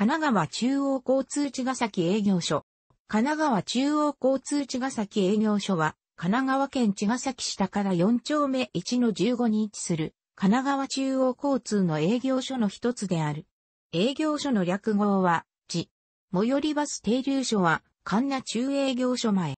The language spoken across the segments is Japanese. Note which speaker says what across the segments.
Speaker 1: 神奈川中央交通茅ヶ崎営業所。神奈川中央交通茅ヶ崎営業所は、神奈川県茅ヶ崎市から4丁目1の15に位置する、神奈川中央交通の営業所の一つである。営業所の略号は、地。最寄りバス停留所は、神奈中営業所前。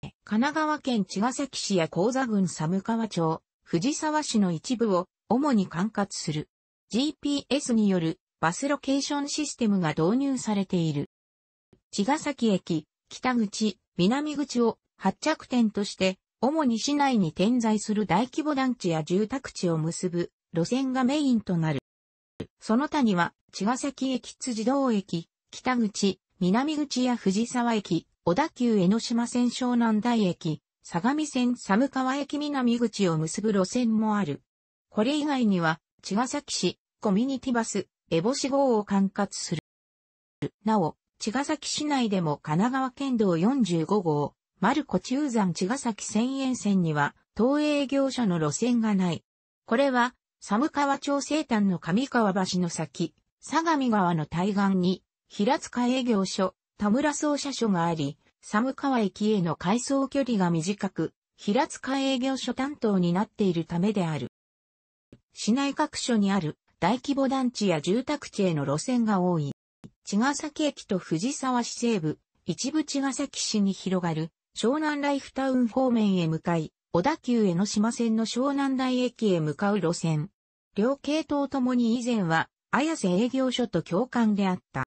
Speaker 1: 神奈川県茅ヶ崎市や高座郡寒川町、藤沢市の一部を主に管轄する。GPS によるバスロケーションシステムが導入されている。茅ヶ崎駅、北口、南口を発着点として、主に市内に点在する大規模団地や住宅地を結ぶ路線がメインとなる。その他には、茅ヶ崎駅辻堂駅、北口、南口や藤沢駅、小田急江ノ島線湘南台駅、相模線寒川駅南口を結ぶ路線もある。これ以外には、茅ヶ崎市、コミュニティバス、エボシ号を管轄する。なお、茅ヶ崎市内でも神奈川県道45号、丸子中山茅ヶ崎千円線には、東営業者の路線がない。これは、寒川町西端の上川橋の先、相模川の対岸に、平塚営業所、田村総社所があり、寒川駅への改装距離が短く、平塚営業所担当になっているためである。市内各所にある大規模団地や住宅地への路線が多い。茅ヶ崎駅と藤沢市西部、一部茅ヶ崎市に広がる湘南ライフタウン方面へ向かい、小田急江ノ島線の湘南台駅へ向かう路線。両系統ともに以前は、綾瀬営業所と共感であった。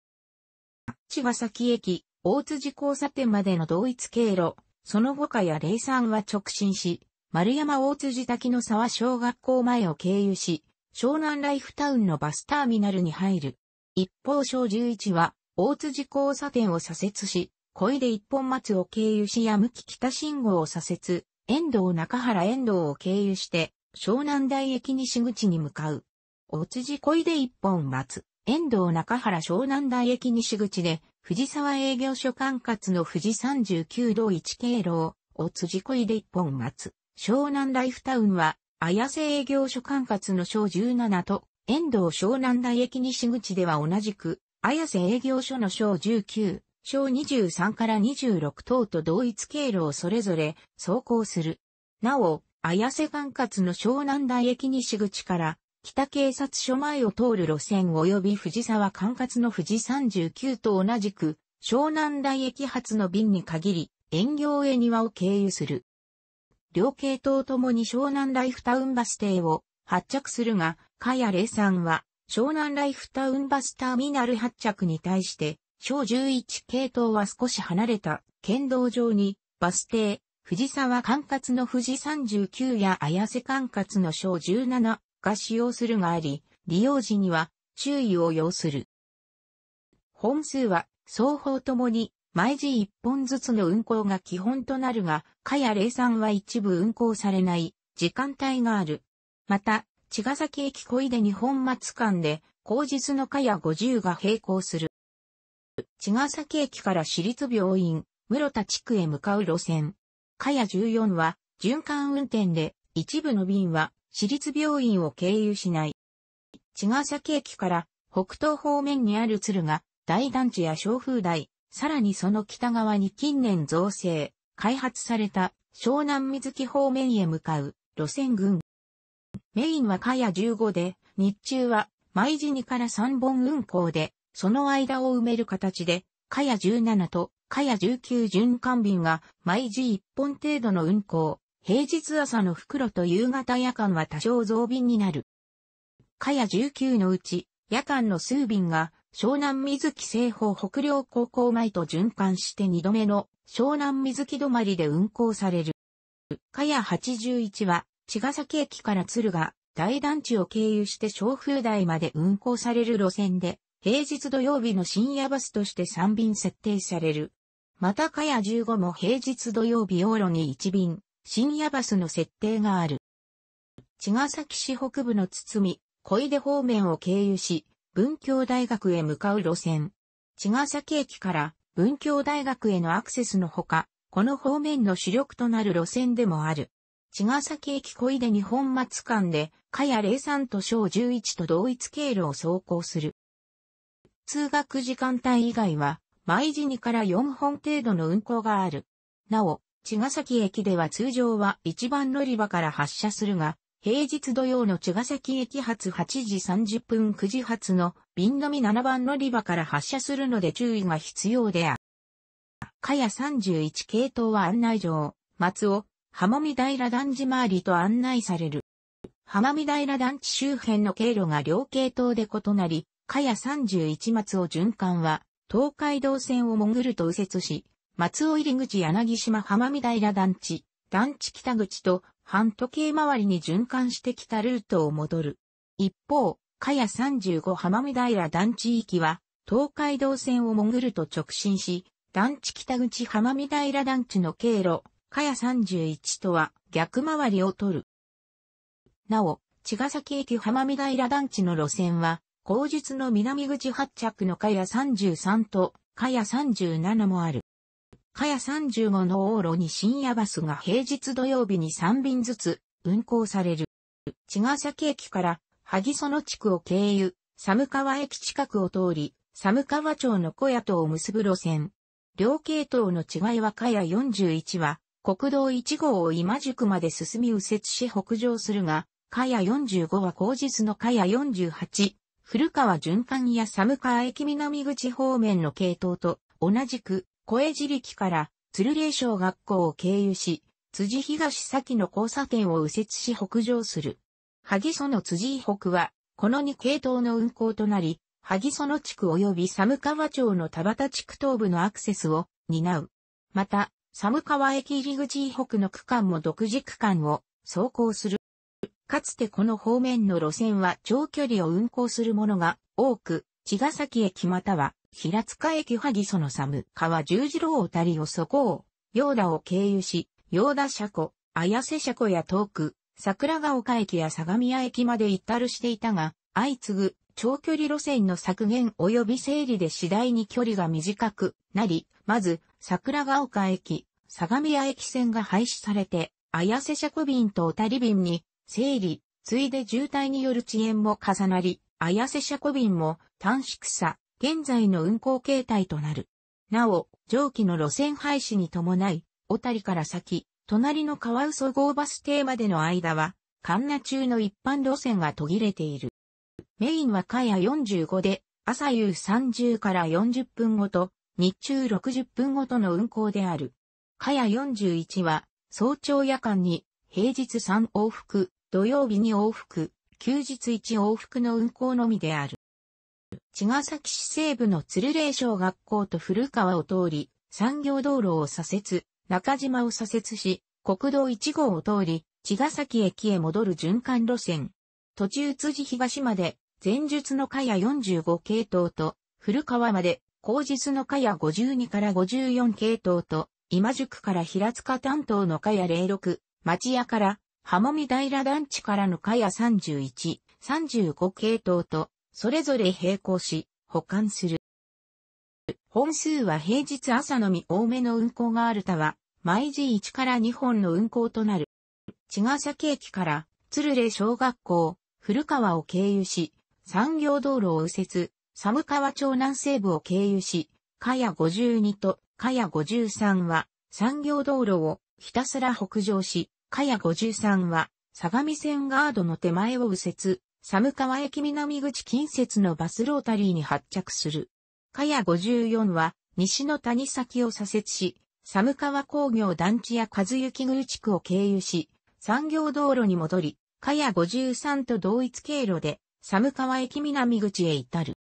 Speaker 1: 茅ヶ崎駅、大辻交差点までの同一経路、その後下や零三は直進し、丸山大辻滝の沢小学校前を経由し、湘南ライフタウンのバスターミナルに入る。一方小11は、大辻交差点を左折し、小出一本松を経由しや向き北信号を左折、遠藤中原遠藤を経由して、湘南台駅西口に向かう。大辻小出一本松、遠藤中原湘南台駅西口で、藤沢営業所管轄の富士39道1経路を、大辻小出一本松、湘南ライフタウンは、綾瀬営業所管轄の小17と、遠藤湘南台駅西口では同じく、綾瀬営業所の小19、小23から26等と同一経路をそれぞれ走行する。なお、綾瀬管轄の湘南台駅西口から、北警察署前を通る路線及び藤沢管轄の富士39と同じく、湘南台駅発の便に限り、遠行へ庭を経由する。両系統ともに湘南ライフタウンバス停を発着するが、かやれさんは、湘南ライフタウンバスターミナル発着に対して、小11系統は少し離れた県道上に、バス停、藤沢管轄の富士39や綾瀬管轄の小17が使用するがあり、利用時には注意を要する。本数は双方ともに毎時一本ずつの運行が基本となるが、かや零産は一部運行されない時間帯がある。また、茅ヶ崎駅小出日本松間で、後日のかや50が並行する。茅ヶ崎駅から私立病院、室田地区へ向かう路線。かや14は循環運転で、一部の便は私立病院を経由しない。茅ヶ崎駅から北東方面にある鶴が、大団地や小風台、さらにその北側に近年造成、開発された湘南水木方面へ向かう路線群。メインはカヤ15で、日中は毎時2から3本運行で、その間を埋める形で、カヤ17とカヤ19循環便が毎時1本程度の運行。平日朝の袋と夕方夜間は多少増便になる。カヤ19のうち、夜間の数便が湘南水木西方北陵高校前と循環して2度目の湘南水木止まりで運行される。かや81は、茅ヶ崎駅から鶴ヶ、大団地を経由して小風台まで運行される路線で、平日土曜日の深夜バスとして3便設定される。またかや15も平日土曜日往路に1便、深夜バスの設定がある。茅ヶ崎市北部の堤、小出方面を経由し、文教大学へ向かう路線。茅ヶ崎駅から文教大学へのアクセスのほか、この方面の主力となる路線でもある。茅ヶ崎駅小出日本末間で、かや03と小11と同一経路を走行する。通学時間帯以外は、毎時2から4本程度の運行がある。なお、茅ヶ崎駅では通常は1番乗り場から発車するが、平日土曜の茅ヶ崎駅発8時30分9時発の瓶のみ7番乗り場から発車するので注意が必要である。かや31系統は案内状、松尾、浜見平団地回りと案内される。浜見平団地周辺の経路が両系統で異なり、かや31松尾循環は、東海道線を潜ると右折し、松尾入口柳島浜見平団地、団地北口と半時計回りに循環してきたルートを戻る。一方、かや35浜見平団地域は、東海道線を潜ると直進し、団地北口浜見平団地の経路、かや31とは逆回りを取る。なお、茅ヶ崎駅浜見平団地の路線は、後述の南口発着のかや33とかや37もある。かや35の往路に深夜バスが平日土曜日に3便ずつ運行される。茅ヶ崎駅から萩園地区を経由、寒川駅近くを通り、寒川町の小屋とを結ぶ路線。両系統の違いはかや41は、国道1号を今宿まで進み右折し北上するが、かや45は後日のかや48、古川循環や寒川駅南口方面の系統と同じく小江尻駅から、鶴嶺小学校を経由し、辻東先の交差点を右折し北上する。萩園辻井北は、この2系統の運行となり、萩園地区及び寒川町の田畑地区東部のアクセスを担う。また、寒川駅入り口井北の区間も独自区間を走行する。かつてこの方面の路線は長距離を運行するものが多く、茅ヶ崎駅または平塚駅萩その寒川十字路をたりをそこを、ー田を経由し、ー田車庫、綾瀬車庫や遠く、桜ヶ丘駅や相模屋駅までったるしていたが、相次ぐ長距離路線の削減及び整理で次第に距離が短くなり、まず桜ヶ丘駅、相模屋駅線が廃止されて、綾瀬車庫便と小谷便に整理、ついで渋滞による遅延も重なり、綾瀬車庫便も短縮さ、現在の運行形態となる。なお、上記の路線廃止に伴い、小谷から先、隣の川嘘号バス停までの間は、ンナ中の一般路線が途切れている。メインはカヤ45で、朝夕30から40分ごと、日中60分ごとの運行である。カヤ41は、早朝夜間に、平日3往復、土曜日に往復、休日1往復の運行のみである。茅ヶ崎市西部の鶴嶺小学校と古川を通り、産業道路を左折、中島を左折し、国道1号を通り、茅ヶ崎駅へ戻る循環路線。途中辻東まで、前述の茅谷45系統と、古川まで、後日の茅谷52から54系統と、今宿から平塚担当の茅谷06、町屋から、浜見平団地からの茅谷31、35系統と、それぞれ並行し、保管する。本数は平日朝のみ多めの運行があるたは、毎時1から2本の運行となる。茅ヶ崎駅から鶴瓶小学校、古川を経由し、産業道路を右折、寒川町南西部を経由し、かや52とかや53は産業道路をひたすら北上し、かや53は相模線ガードの手前を右折、寒川駅南口近接のバスロータリーに発着する。かや54は、西の谷先を左折し、寒川工業団地や和幸宮地区を経由し、産業道路に戻り、かや53と同一経路で、寒川駅南口へ至る。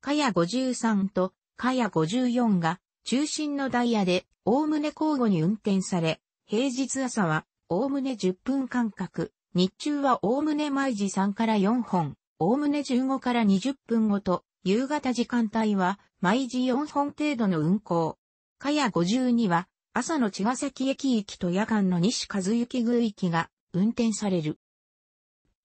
Speaker 1: かや53とかや54が中心のダイヤで、おおむね交互に運転され、平日朝は、おおむね10分間隔、日中はおおむね毎時3から4本、おおむね15から20分ごと、夕方時間帯は毎時4本程度の運行。かや52は朝の茅ヶ崎駅行きと夜間の西和幸宮行きが運転される。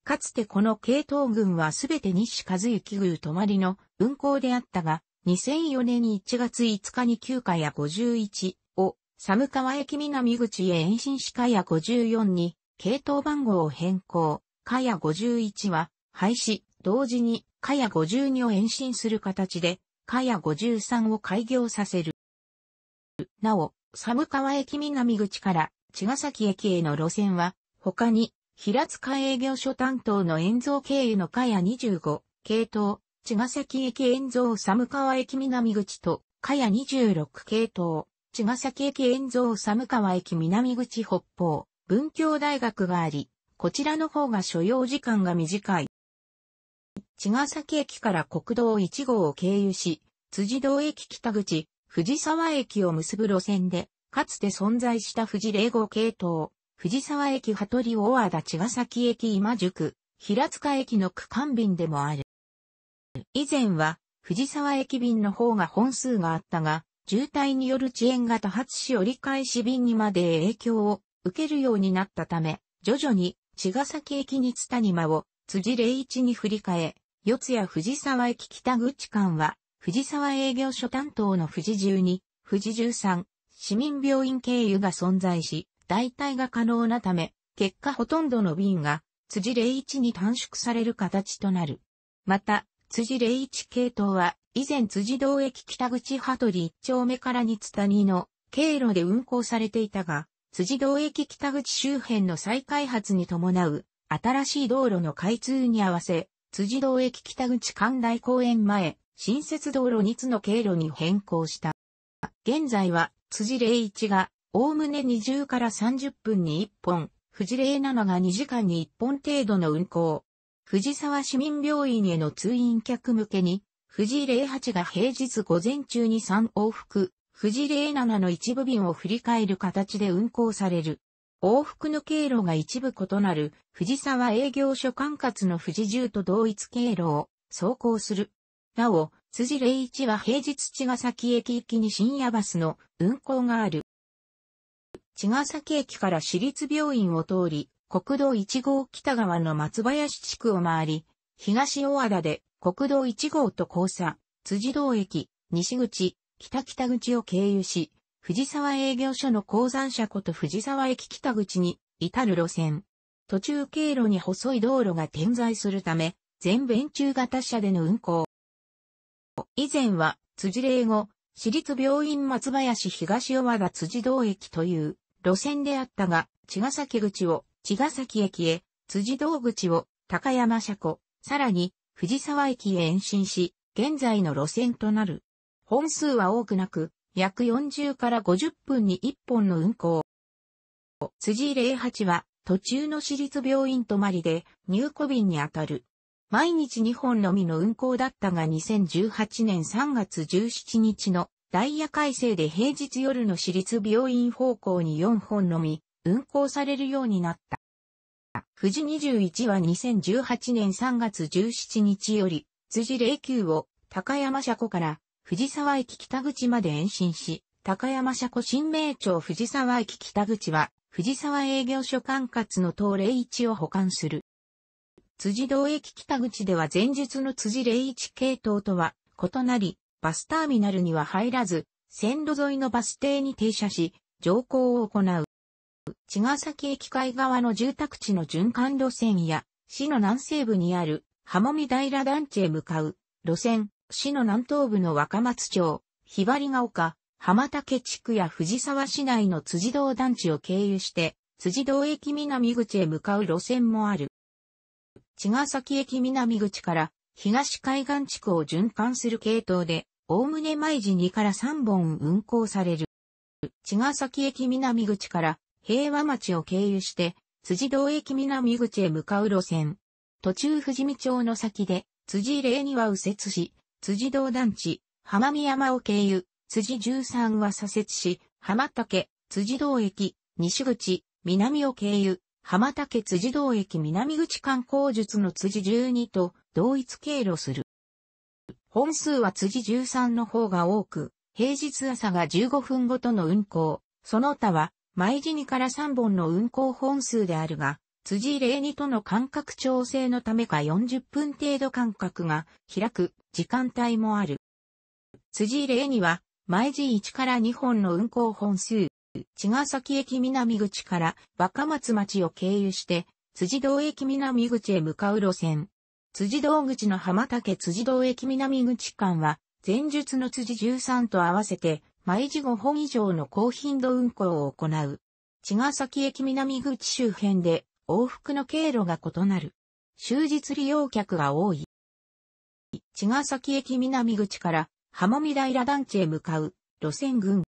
Speaker 1: かつてこの系統群はすべて西和幸宮泊まりの運行であったが、2004年に1月5日に旧日や51を、寒川駅南口へ延伸しかや54に系統番号を変更、かや51は廃止、同時にかや52を延伸する形で、かや53を開業させる。なお、寒川駅南口から茅ヶ崎駅への路線は、他に、平塚営業所担当の遠蔵経由のかや25、系統、茅ヶ崎駅遠蔵寒川駅南口と、かや26系統、茅ヶ崎駅遠蔵寒川駅南口北方、文教大学があり、こちらの方が所要時間が短い。茅ヶ崎駅から国道1号を経由し、辻堂駅北口、藤沢駅を結ぶ路線で、かつて存在した富霊号系統、藤沢駅羽鳥大和田茅ヶ崎駅今宿、平塚駅の区間便でもある。以前は、藤沢駅便の方が本数があったが、渋滞による遅延が多発し折り返し便にまで影響を受けるようになったため、徐々に茅ヶ崎駅に津谷間を辻霊一に振り替え、四谷藤沢駅北口間は、藤沢営業所担当の藤12、藤13、市民病院経由が存在し、代替が可能なため、結果ほとんどの便が辻霊一に短縮される形となる。また、辻霊一系統は、以前辻堂駅北口羽鳥一丁目からに津谷の経路で運行されていたが、辻堂駅北口周辺の再開発に伴う、新しい道路の開通に合わせ、辻堂駅北口寛大公園前、新設道路2つの経路に変更した。現在は、辻霊1が、おおむね20から30分に1本、藤霊7が2時間に1本程度の運行。藤沢市民病院への通院客向けに、藤霊8が平日午前中に3往復、富士霊7の一部便を振り返る形で運行される。往復の経路が一部異なる、藤沢営業所管轄の富士1と同一経路を走行する。なお、辻霊1は平日茅ヶ崎駅行きに深夜バスの運行がある。茅ヶ崎駅から私立病院を通り、国道1号北側の松林地区を回り、東大和田で国道1号と交差、辻堂駅、西口、北北口を経由し、藤沢営業所の鉱山車庫と藤沢駅北口に至る路線。途中経路に細い道路が点在するため、全弁中型車での運行。以前は、辻霊後、私立病院松林東小和田辻堂駅という路線であったが、茅ヶ崎口を茅ヶ崎駅へ、辻堂口を高山車庫、さらに藤沢駅へ延伸し、現在の路線となる。本数は多くなく、約40から50分に1本の運行。辻零八は途中の私立病院泊まりで入庫便にあたる。毎日2本のみの運行だったが2018年3月17日のダイヤ改正で平日夜の私立病院方向に4本のみ運行されるようになった。富士21は2018年3月17日より、辻09を高山車庫から藤沢駅北口まで延伸し、高山車庫新名町藤沢駅北口は、藤沢営業所管轄の東霊一を保管する。辻堂駅北口では前述の辻霊一系統とは異なり、バスターミナルには入らず、線路沿いのバス停に停車し、乗降を行う。茅ヶ崎駅海側の住宅地の循環路線や、市の南西部にある、浜見平団地へ向かう、路線、市の南東部の若松町、ひばりが丘、浜竹地区や藤沢市内の辻堂団地を経由して、辻堂駅南口へ向かう路線もある。茅ヶ崎駅南口から東海岸地区を循環する系統で、おおむね毎時2から3本運行される。茅ヶ崎駅南口から平和町を経由して、辻堂駅南口へ向かう路線。途中富士見町の先で、辻霊には右折し、辻道団地、浜見山を経由、辻13は左折し、浜竹、辻道駅、西口、南を経由、浜竹辻道駅南口観光術の辻12と同一経路する。本数は辻13の方が多く、平日朝が15分ごとの運行、その他は、毎時2から3本の運行本数であるが、辻02との間隔調整のためか40分程度間隔が開く時間帯もある。辻例には、毎時1から2本の運行本数、茅ヶ崎駅南口から若松町を経由して、辻堂駅南口へ向かう路線。辻堂口の浜竹辻堂駅南口間は、前述の辻13と合わせて、毎時5本以上の高頻度運行を行う。茅ヶ崎駅南口周辺で、往復の経路が異なる。終日利用客が多い。茅ヶ崎駅南口から浜見平団地へ向かう路線群。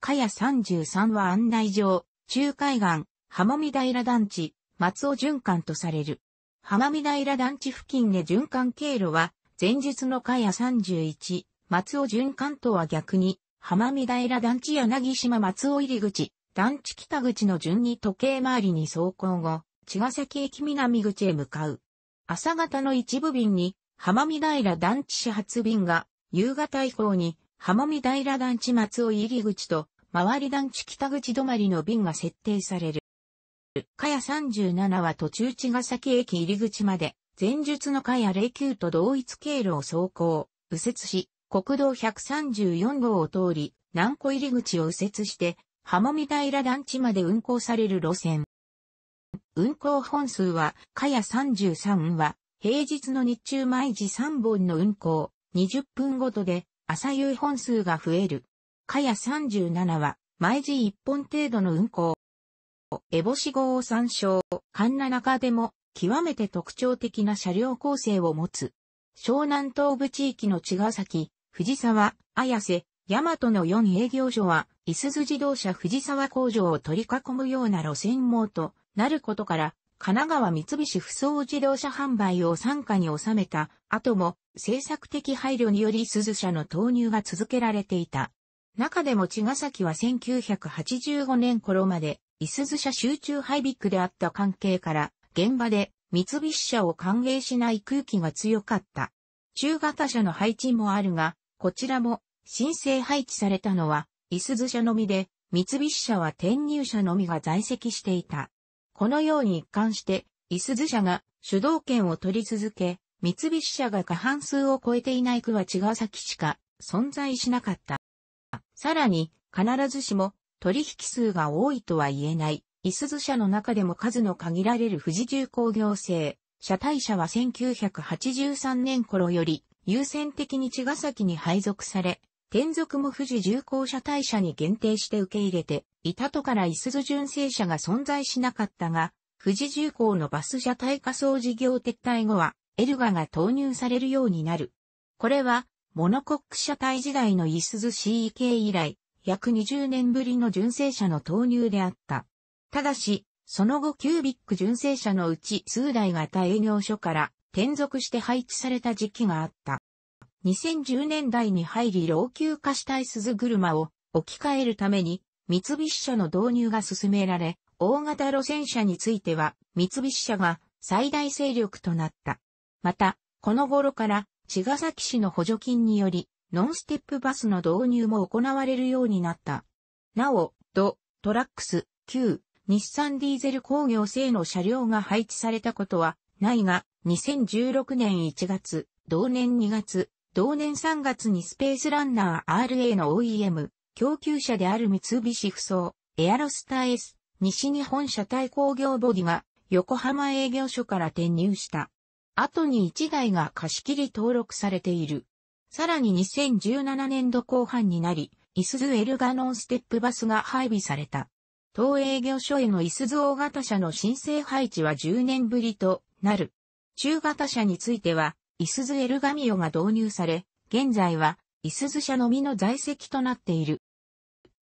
Speaker 1: かや33は案内状、中海岸、浜見平団地、松尾循環とされる。浜見平団地付近で循環経路は、前日のかや31、松尾循環とは逆に、浜見平団地柳島松尾入口、団地北口の順に時計回りに走行後、茅ヶ崎駅南口へ向かう。朝方の一部便に、浜見平団地始発便が、夕方以降に、浜見平団地松尾入り口と、周り団地北口止まりの便が設定される。かや37は途中茅ヶ崎駅入り口まで、前述のかや09と同一経路を走行、右折し、国道134号を通り、南湖入り口を右折して、浜見平団地まで運行される路線。運行本数は、かや33は、平日の日中毎時3本の運行、20分ごとで朝夕本数が増える。かや37は毎時1本程度の運行。エボシ号を参照、神奈中でも極めて特徴的な車両構成を持つ。湘南東部地域の茅ヶ崎、藤沢、綾瀬、大和の4営業所は、いすゞ自動車藤沢工場を取り囲むような路線網となることから、神奈川三菱不走自動車販売を傘下に収めた後も政策的配慮により鈴車の投入が続けられていた。中でも茅ヶ崎は1985年頃まで、いすず車集中ビックであった関係から、現場で三菱車を歓迎しない空気が強かった。中型車の配置もあるが、こちらも申請配置されたのは、いすず車のみで、三菱車は転入車のみが在籍していた。このように一貫して、イスズ社が主導権を取り続け、三菱社が過半数を超えていない区は茅ヶ崎しか存在しなかった。さらに、必ずしも取引数が多いとは言えない、イスズ社の中でも数の限られる富士重工業製、社体社は1983年頃より優先的に茅ヶ崎に配属され、転属も富士重工車体車に限定して受け入れて、いたとからイスズ純正車が存在しなかったが、富士重工のバス車体仮想事業撤退後は、エルガが投入されるようになる。これは、モノコック車体時代のイスズ CEK 以来、約20年ぶりの純正車の投入であった。ただし、その後キュービック純正車のうち数台が大営業所から転属して配置された時期があった。2010年代に入り老朽化したい鈴車を置き換えるために三菱車の導入が進められ、大型路線車については三菱車が最大勢力となった。また、この頃から茅ヶ崎市の補助金により、ノンステップバスの導入も行われるようになった。なお、ド、トラックス、旧、日産ディーゼル工業製の車両が配置されたことはないが、2016年1月、同年2月、同年3月にスペースランナー RA の OEM、供給者である三菱不そエアロスター S、西日本車体工業ボディが横浜営業所から転入した。後に1台が貸し切り登録されている。さらに2017年度後半になり、イスズエルガノンステップバスが配備された。当営業所へのイスズ大型車の申請配置は10年ぶりとなる。中型車については、いすゞエルガミオが導入され、現在は、いすゞ社のみの在籍となっている。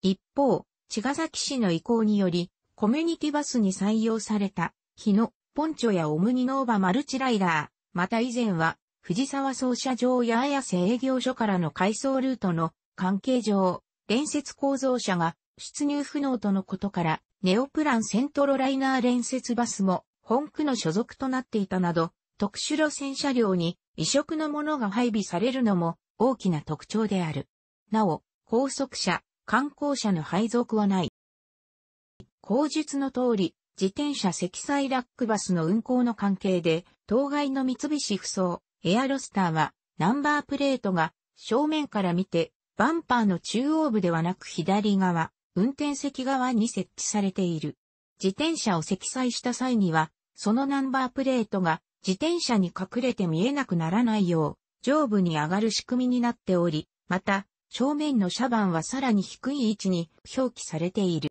Speaker 1: 一方、茅ヶ崎市の意向により、コミュニティバスに採用された、日野、ポンチョやオムニノーバマルチライダー、また以前は、藤沢総社場や綾瀬営業所からの回送ルートの関係上、連接構造車が出入不能とのことから、ネオプランセントロライナー連接バスも本区の所属となっていたなど、特殊路線車両に異色のものが配備されるのも大きな特徴である。なお、高速車、観光車の配属はない。口述の通り、自転車積載ラックバスの運行の関係で、当該の三菱不走、エアロスターは、ナンバープレートが正面から見て、バンパーの中央部ではなく左側、運転席側に設置されている。自転車を積載した際には、そのナンバープレートが自転車に隠れて見えなくならないよう、上部に上がる仕組みになっており、また、正面の車番はさらに低い位置に表記されている。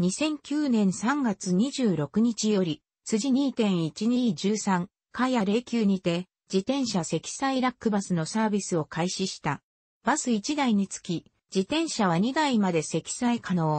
Speaker 1: 2009年3月26日より、辻2.1213、かや09にて、自転車積載ラックバスのサービスを開始した。バス1台につき、自転車は2台まで積載可能。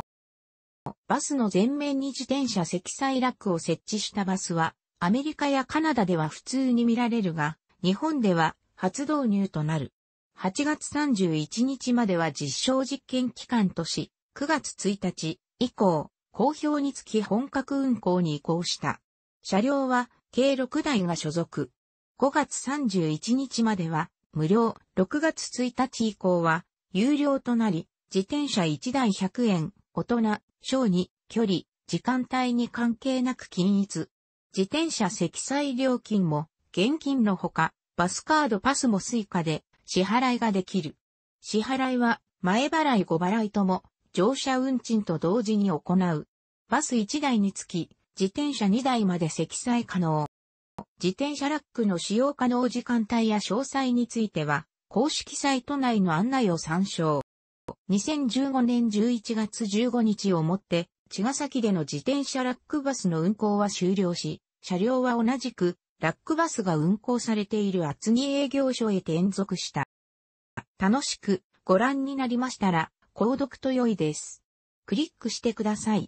Speaker 1: バスの前面に自転車積載ラックを設置したバスは、アメリカやカナダでは普通に見られるが、日本では初導入となる。8月31日までは実証実験期間とし、9月1日以降、公表につき本格運行に移行した。車両は計6台が所属。5月31日までは無料、6月1日以降は有料となり、自転車1台100円、大人、小2、距離、時間帯に関係なく均一。自転車積載料金も、現金のほか、バスカードパスも追加で支払いができる。支払いは、前払い後払いとも、乗車運賃と同時に行う。バス1台につき、自転車2台まで積載可能。自転車ラックの使用可能時間帯や詳細については、公式サイト内の案内を参照。2015年11月15日をもって、茅ヶ崎での自転車ラックバスの運行は終了し、車両は同じく、ラックバスが運行されている厚木営業所へ転属した。楽しくご覧になりましたら、購読と良いです。クリックしてください。